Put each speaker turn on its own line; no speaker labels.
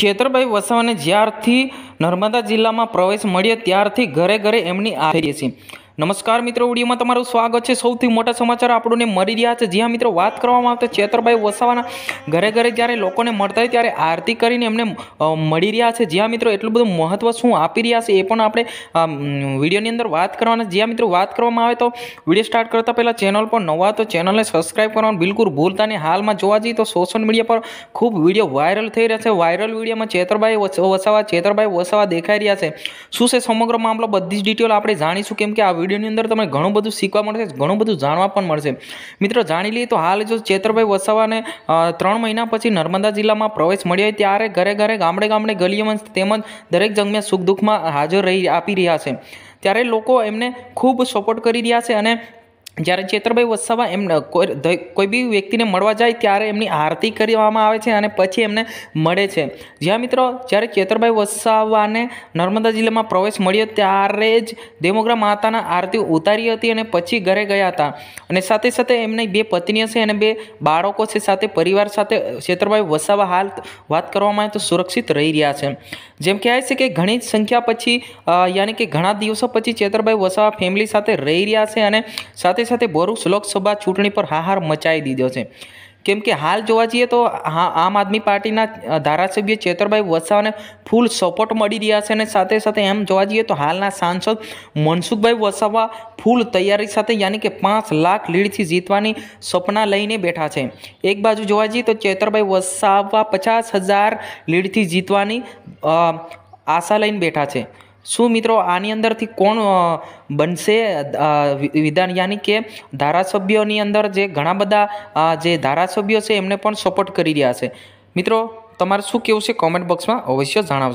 ચેતરભાઈ વસાવાને જ્યારથી નર્મદા જિલ્લામાં પ્રવેશ મળ્યો ત્યારથી ઘરે ઘરે એમની આ થઈ છે નમસ્કાર મિત્રો વિડીયોમાં તમારું સ્વાગત છે સૌથી મોટા સમાચાર આપણને મળી રહ્યા છે જ્યાં મિત્રો વાત કરવામાં આવે આવતા ચેતરભાઈ વસાવાના ઘરે ઘરે જ્યારે લોકોને મળતા હોય ત્યારે આરતી કરીને એમને મળી રહ્યા છે જ્યાં મિત્રો એટલું બધું મહત્ત્વ શું આપી રહ્યા છે એ પણ આપણે વિડીયોની અંદર વાત કરવાના જ્યાં મિત્રો વાત કરવામાં આવે તો વિડીયો સ્ટાર્ટ કરતાં પહેલાં ચેનલ પર નવા તો ચેનલને સબસ્ક્રાઈબ કરવાનું બિલકુલ ભૂલતા નહીં હાલમાં જોવા જઈએ તો સોશિયલ મીડિયા પર ખૂબ વિડીયો વાયરલ થઈ રહ્યા છે વાયરલ વિડીયોમાં ચેતરભાઈ વસાવા ચેતરભાઈ વસાવા દેખાઈ રહ્યા છે શું છે સમગ્ર મામલો બધી જ ડિટેલ આપણે જાણીશું કેમ કે આ વિડીયોની અંદર તમને ઘણું બધું શીખવા મળશે ઘણું બધું જાણવા પણ મળશે મિત્રો જાણી લઈએ તો હાલ જો ચેતરભાઈ વસાવાને ત્રણ મહિના પછી નર્મદા જિલ્લામાં પ્રવેશ મળ્યો હોય ત્યારે ઘરે ઘરે ગામડે ગામડે ગલીઓમાં તેમજ દરેક જંગમાં સુખ દુઃખમાં હાજર રહી આપી રહ્યા છે ત્યારે લોકો એમને ખૂબ સપોર્ટ કરી રહ્યા છે અને જ્યારે ચેતરભાઈ વસાવા એમ કોઈ કોઈ બી વ્યક્તિને મળવા જાય ત્યારે એમની આરતી કરવામાં આવે છે અને પછી એમને મળે છે જ્યાં મિત્રો જ્યારે ચેતરભાઈ વસાવાને નર્મદા જિલ્લામાં પ્રવેશ મળ્યો ત્યારે જ દેમોગ્રા માતાના આરતી ઉતારી હતી અને પછી ઘરે ગયા હતા અને સાથે સાથે એમની બે પત્નીઓ છે અને બે બાળકો છે સાથે પરિવાર સાથે ચેતરભાઈ વસાવા હાલ વાત કરવામાં આવે તો સુરક્ષિત રહી રહ્યા છે જેમ કહેવાય છે કે ઘણી સંખ્યા પછી યાની કે ઘણા દિવસો પછી ચેતરભાઈ વસાવા ફેમિલી સાથે રહી રહ્યા છે અને સાથે સાથે સાથે ભરૂચ લોકસભા ચૂંટણી પર હાહાર મચાવી દીધો છે કેમ કે હાલ જોવા જઈએ તો આમ આદમી પાર્ટીના ધારાસભ્ય ચેતરભાઈ વસાવાને ફૂલ સપોર્ટ મળી રહ્યા છે અને સાથે સાથે એમ જોવા જઈએ તો હાલના સાંસદ મનસુખભાઈ વસાવા ફૂલ તૈયારી સાથે યાની કે પાંચ લાખ લીડથી જીતવાની સપના લઈને બેઠા છે એક બાજુ જોવા જઈએ તો ચેતરભાઈ વસાવા પચાસ હજાર લીડથી જીતવાની આશા લઈને બેઠા છે શું મિત્રો આની અંદરથી કોણ બનશે વિધાન યાની કે ધારાસભ્યોની અંદર જે ઘણા બધા જે ધારાસભ્યો છે એમને પણ સપોર્ટ કરી રહ્યા છે મિત્રો તમારે શું કહેવું છે કોમેન્ટ બોક્સમાં અવશ્ય જણાવજો